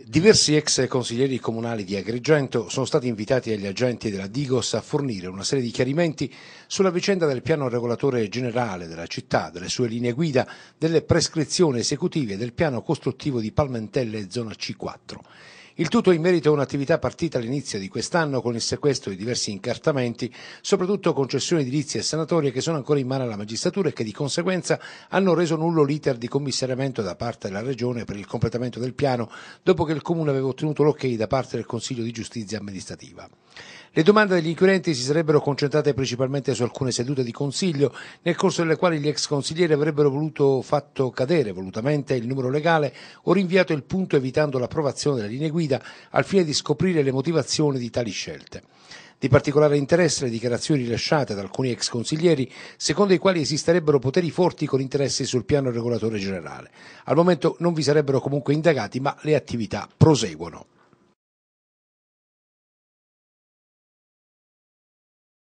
Diversi ex consiglieri comunali di Agrigento sono stati invitati agli agenti della Digos a fornire una serie di chiarimenti sulla vicenda del piano regolatore generale della città, delle sue linee guida, delle prescrizioni esecutive e del piano costruttivo di Palmentelle zona C4. Il tutto in merito a un'attività partita all'inizio di quest'anno con il sequestro di diversi incartamenti, soprattutto concessioni edilizie e sanatorie che sono ancora in mano alla magistratura e che di conseguenza hanno reso nullo l'iter di commissariamento da parte della Regione per il completamento del piano dopo che il Comune aveva ottenuto l'ok da parte del Consiglio di Giustizia amministrativa. Le domande degli inquirenti si sarebbero concentrate principalmente su alcune sedute di Consiglio, nel corso delle quali gli ex consiglieri avrebbero voluto fatto cadere volutamente il numero legale o rinviato il punto evitando l'approvazione delle linee guida guida al fine di scoprire le motivazioni di tali scelte. Di particolare interesse le dichiarazioni rilasciate da alcuni ex consiglieri, secondo i quali esisterebbero poteri forti con interessi sul piano regolatore generale. Al momento non vi sarebbero comunque indagati, ma le attività proseguono.